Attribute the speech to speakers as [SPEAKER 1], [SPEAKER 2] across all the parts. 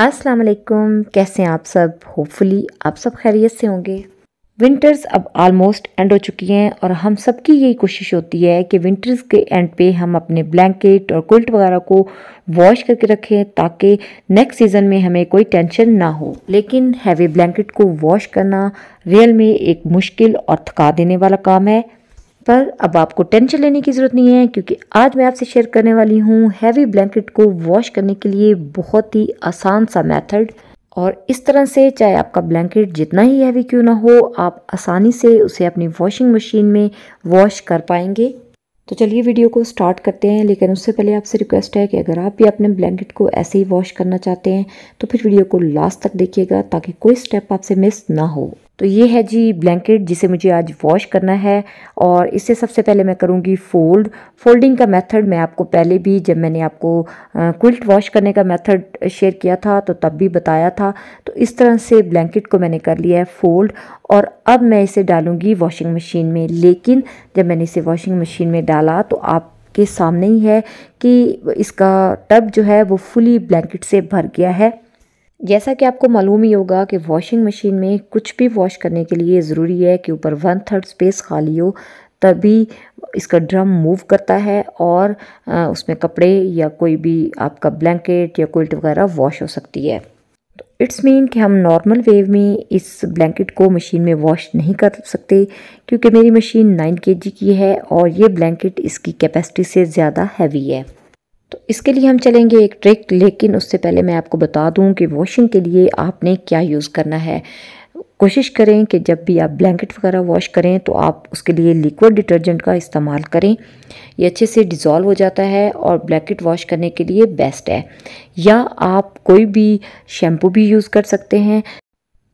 [SPEAKER 1] अस्सलाम वालेकुम कैसे हैं आप सब होपफुली आप सब खैरियत से होंगे विंटर्स अब आलमोस्ट एंड हो चुकी हैं और हम सब की यही कोशिश होती है कि विंटर्स के एंड पे हम अपने ब्लैंकेट और कुल्ट वगैरह को वॉश करके रखें ताकि नेक्स्ट सीज़न में हमें कोई टेंशन ना हो लेकिन हैवी ब्लैंकेट को वॉश करना रियल में एक मुश्किल और थका देने वाला काम है पर अब आपको टेंशन लेने की ज़रूरत नहीं है क्योंकि आज मैं आपसे शेयर करने वाली हूँ हैवी ब्लैंकेट को वॉश करने के लिए बहुत ही आसान सा मेथड और इस तरह से चाहे आपका ब्लैंकेट जितना ही हैवी क्यों ना हो आप आसानी से उसे अपनी वॉशिंग मशीन में वॉश कर पाएंगे तो चलिए वीडियो को स्टार्ट करते हैं लेकिन उससे पहले आपसे रिक्वेस्ट है कि अगर आप भी अपने ब्लैंकेट को ऐसे ही वॉश करना चाहते हैं तो फिर वीडियो को लास्ट तक देखिएगा ताकि कोई स्टेप आपसे मिस ना हो तो ये है जी ब्लैंकेट जिसे मुझे आज वॉश करना है और इसे सबसे पहले मैं करूँगी फोल्ड फोल्डिंग का मेथड मैं आपको पहले भी जब मैंने आपको क्विल्ट वॉश करने का मेथड शेयर किया था तो तब भी बताया था तो इस तरह से ब्लैंकेट को मैंने कर लिया है फोल्ड और अब मैं इसे डालूँगी वॉशिंग मशीन में लेकिन जब मैंने इसे वॉशिंग मशीन में डाला तो आप के सामने ही है कि इसका टब जो है वो फुली ब्लैंकेट से भर गया है जैसा कि आपको मालूम ही होगा कि वॉशिंग मशीन में कुछ भी वॉश करने के लिए ज़रूरी है कि ऊपर वन थर्ड स्पेस खाली हो तभी इसका ड्रम मूव करता है और उसमें कपड़े या कोई भी आपका ब्लैंकेट या कोल्ट वगैरह वॉश हो सकती है तो इट्स मीन कि हम नॉर्मल वेव में इस ब्लैंकेट को मशीन में वॉश नहीं कर सकते क्योंकि मेरी मशीन 9 के की है और ये ब्लैंकेट इसकी कैपेसिटी से ज़्यादा हैवी है तो इसके लिए हम चलेंगे एक ट्रिक लेकिन उससे पहले मैं आपको बता दूं कि वॉशिंग के लिए आपने क्या यूज़ करना है कोशिश करें कि जब भी आप ब्लैंकेट वगैरह वॉश करें तो आप उसके लिए लिक्विड डिटर्जेंट का इस्तेमाल करें ये अच्छे से डिज़ोल्व हो जाता है और ब्लैंकेट वॉश करने के लिए बेस्ट है या आप कोई भी शैम्पू भी यूज़ कर सकते हैं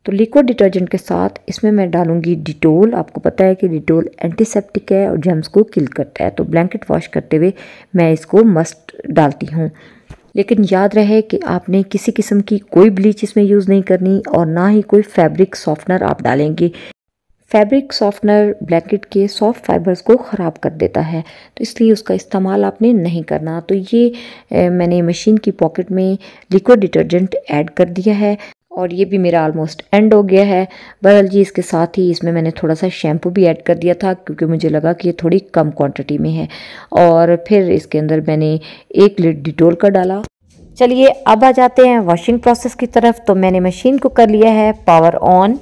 [SPEAKER 1] तो लिक्विड डिटर्जेंट के साथ इसमें मैं डालूंगी डिटोल आपको पता है कि डिटोल एंटीसेप्टिक है और जम्स को किल करता है तो ब्लैंकेट वॉश करते हुए मैं इसको मस्ट डालती हूँ लेकिन याद रहे कि आपने किसी किस्म की कोई ब्लीच इसमें यूज़ नहीं करनी और ना ही कोई फैब्रिक सॉफ्टनर आप डालेंगे फैब्रिक सॉफ्टनर ब्लैंकेट के सॉफ्ट फाइबर्स को ख़राब कर देता है तो इसलिए उसका इस्तेमाल आपने नहीं करना तो ये ए, मैंने मशीन की पॉकेट में लिक्विड डिटर्जेंट ऐड कर दिया है और ये भी मेरा ऑलमोस्ट एंड हो गया है बहरहाल जी इसके साथ ही इसमें मैंने थोड़ा सा शैम्पू भी ऐड कर दिया था क्योंकि मुझे लगा कि ये थोड़ी कम क्वांटिटी में है और फिर इसके अंदर मैंने एक लीटर डिटोल का डाला चलिए अब आ जाते हैं वॉशिंग प्रोसेस की तरफ तो मैंने मशीन को कर लिया है पावर ऑन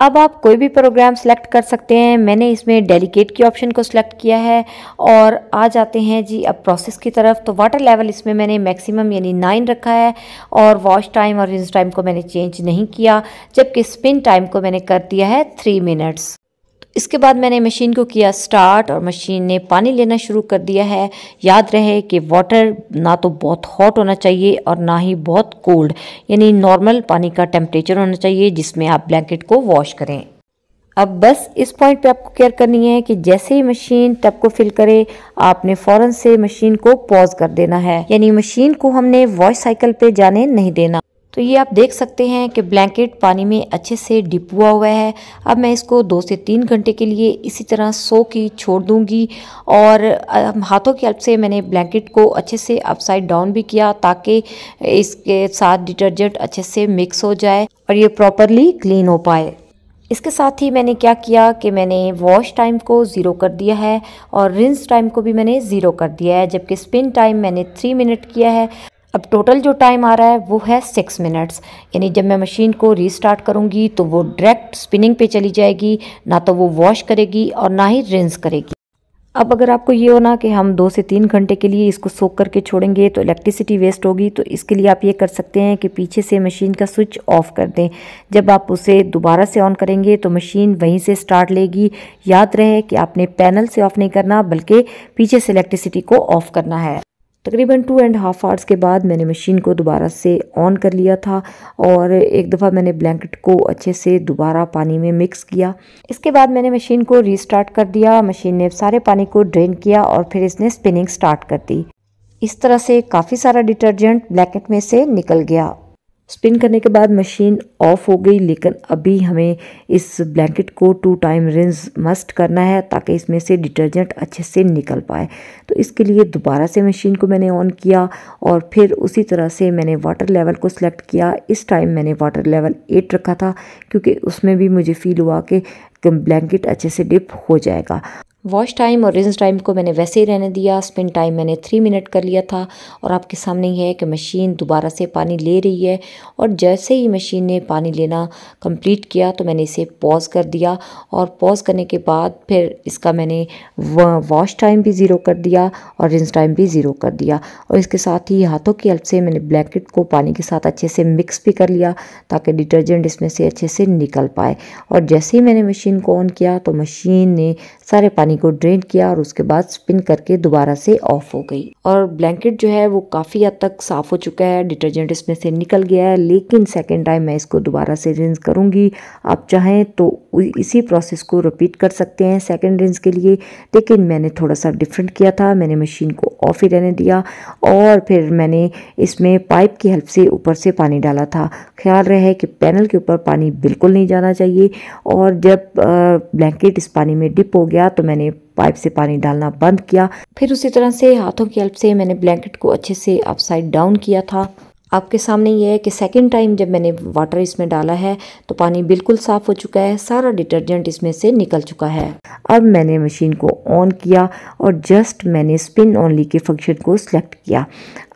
[SPEAKER 1] अब आप कोई भी प्रोग्राम सेलेक्ट कर सकते हैं मैंने इसमें डेलीकेट की ऑप्शन को सिलेक्ट किया है और आ जाते हैं जी अब प्रोसेस की तरफ तो वाटर लेवल इसमें मैंने मैक्सिमम यानी नाइन रखा है और वॉश टाइम और विंस टाइम को मैंने चेंज नहीं किया जबकि स्पिन टाइम को मैंने कर दिया है थ्री मिनट्स इसके बाद मैंने मशीन को किया स्टार्ट और मशीन ने पानी लेना शुरू कर दिया है याद रहे कि वाटर ना तो बहुत हॉट होना चाहिए और ना ही बहुत कोल्ड यानी नॉर्मल पानी का टेम्परेचर होना चाहिए जिसमें आप ब्लैंकेट को वॉश करें अब बस इस पॉइंट पे आपको केयर करनी है कि जैसे ही मशीन टब को फिल करे आपने फौरन से मशीन को पॉज कर देना है यानी मशीन को हमने वॉश साइकिल पे जाने नहीं देना तो ये आप देख सकते हैं कि ब्लैंकेट पानी में अच्छे से डिप हुआ हुआ है अब मैं इसको दो से तीन घंटे के लिए इसी तरह सो की छोड़ दूंगी और हाथों की हेल्प से मैंने ब्लैंकेट को अच्छे से अपसाइड डाउन भी किया ताकि इसके साथ डिटर्जेंट अच्छे से मिक्स हो जाए और ये प्रॉपरली क्लीन हो पाए इसके साथ ही मैंने क्या किया कि मैंने वॉश टाइम को ज़ीरो कर दिया है और रिंस टाइम को भी मैंने ज़ीरो कर दिया है जबकि स्पिन टाइम मैंने थ्री मिनट किया है अब टोटल जो टाइम आ रहा है वो है सिक्स मिनट्स यानी जब मैं मशीन को रीस्टार्ट करूँगी तो वो डायरेक्ट स्पिनिंग पे चली जाएगी ना तो वो वॉश करेगी और ना ही रिंस करेगी अब अगर आपको ये होना कि हम दो से तीन घंटे के लिए इसको सोख करके छोड़ेंगे तो इलेक्ट्रिसिटी वेस्ट होगी तो इसके लिए आप ये कर सकते हैं कि पीछे से मशीन का स्विच ऑफ कर दें जब आप उसे दोबारा से ऑन करेंगे तो मशीन वहीं से स्टार्ट लेगी याद रहे कि आपने पैनल से ऑफ नहीं करना बल्कि पीछे से इलेक्ट्रिसिटी को ऑफ करना है तकरीबन टू एंड हाफ आवर्स के बाद मैंने मशीन को दोबारा से ऑन कर लिया था और एक दफ़ा मैंने ब्लैंकेट को अच्छे से दोबारा पानी में मिक्स किया इसके बाद मैंने मशीन को रीस्टार्ट कर दिया मशीन ने सारे पानी को ड्रेन किया और फिर इसने स्पिनिंग स्टार्ट कर दी इस तरह से काफ़ी सारा डिटर्जेंट ब्लैकेट में से निकल गया स्पिन करने के बाद मशीन ऑफ हो गई लेकिन अभी हमें इस ब्लैंकेट को टू टाइम रिंस मस्ट करना है ताकि इसमें से डिटर्जेंट अच्छे से निकल पाए तो इसके लिए दोबारा से मशीन को मैंने ऑन किया और फिर उसी तरह से मैंने वाटर लेवल को सिलेक्ट किया इस टाइम मैंने वाटर लेवल एट रखा था क्योंकि उसमें भी मुझे फील हुआ कि ब्लैंकेट अच्छे से डिप हो जाएगा वॉश टाइम और रिंस टाइम को मैंने वैसे ही रहने दिया स्पिन टाइम मैंने थ्री मिनट कर लिया था और आपके सामने ही है कि मशीन दोबारा से पानी ले रही है और जैसे ही मशीन ने पानी लेना कंप्लीट किया तो मैंने इसे पॉज़ कर दिया और पॉज़ करने के बाद फिर इसका मैंने वॉश टाइम भी ज़ीरो कर दिया और रिंस टाइम भी ज़ीरो कर दिया और इसके साथ ही हाथों की हेल्प से मैंने ब्लैंकेट को पानी के साथ अच्छे से मिक्स भी कर लिया ताकि डिटर्जेंट इसमें से अच्छे से निकल पाए और जैसे ही मैंने मशीन को ऑन किया तो मशीन ने सारे पानी पानी को ड्रेन किया और उसके बाद स्पिन करके दोबारा से ऑफ हो गई और ब्लैंकेट जो है वो काफ़ी हद तक साफ़ हो चुका है डिटर्जेंट इसमें से निकल गया है लेकिन सेकेंड टाइम मैं इसको दोबारा से रिंस करूँगी आप चाहें तो इसी प्रोसेस को रिपीट कर सकते हैं सेकेंड रिंस के लिए लेकिन मैंने थोड़ा सा डिफरेंट किया था मैंने मशीन को ऑफ ही रहने दिया और फिर मैंने इसमें पाइप की हेल्प से ऊपर से पानी डाला था ख्याल रहे कि पैनल के ऊपर पानी बिल्कुल नहीं जाना चाहिए और जब ब्लैंकेट इस पानी में डिप हो गया तो मैंने मैंने पाइप से पानी डालना बंद किया फिर उसी तरह से हाथों की हेल्प से मैंने ब्लैंकेट को अच्छे से अपसाइड डाउन किया था आपके सामने ये है कि सेकेंड टाइम जब मैंने वाटर इसमें डाला है तो पानी बिल्कुल साफ़ हो चुका है सारा डिटर्जेंट इसमें से निकल चुका है अब मैंने मशीन को ऑन किया और जस्ट मैंने स्पिन ओनली के फंक्शन को सिलेक्ट किया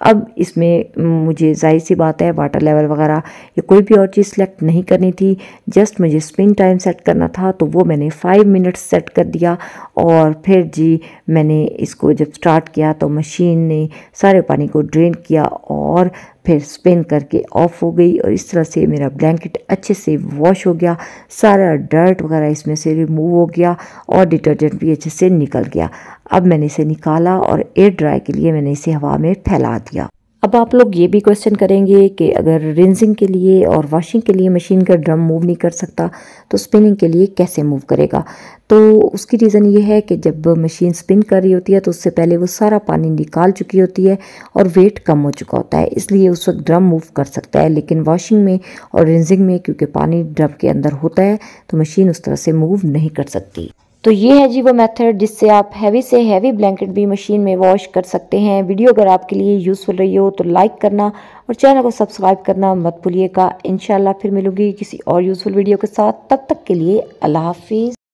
[SPEAKER 1] अब इसमें मुझे जाहिर सी बात है वाटर लेवल वगैरह या कोई भी और चीज़ सेलेक्ट नहीं करनी थी जस्ट मुझे स्पिन टाइम सेट करना था तो वो मैंने फ़ाइव मिनट्स सेट कर दिया और फिर जी मैंने इसको जब स्टार्ट किया तो मशीन ने सारे पानी को ड्रेन किया और फिर स्पिन करके ऑफ हो गई और इस तरह से मेरा ब्लैंकेट अच्छे से वॉश हो गया सारा डर्ट वगैरह इसमें से रिमूव हो गया और डिटर्जेंट भी अच्छे से निकल गया अब मैंने इसे निकाला और एयर ड्राई के लिए मैंने इसे हवा में फैला दिया अब आप लोग ये भी क्वेश्चन करेंगे कि अगर रिंसिंग के लिए और वॉशिंग के लिए मशीन का ड्रम मूव नहीं कर सकता तो स्पिनिंग के लिए कैसे मूव करेगा तो उसकी रीज़न ये है कि जब मशीन स्पिन कर रही होती है तो उससे पहले वो सारा पानी निकाल चुकी होती है और वेट कम हो चुका होता है इसलिए उस वक्त ड्रम मूव कर सकता है लेकिन वॉशिंग में और रिंसिंग में क्योंकि पानी ड्रम के अंदर होता है तो मशीन उस तरह से मूव नहीं कर सकती तो ये है जी वो मेथड जिससे आप हैवी से हैवी ब्लैंकेट भी मशीन में वॉश कर सकते हैं वीडियो अगर आपके लिए यूज़फुल रही हो तो लाइक करना और चैनल को सब्सक्राइब करना मत भूलिएगा इन फिर मिलूंगी किसी और यूज़फुल वीडियो के साथ तब तक, तक के लिए अल्लाह हाफिज़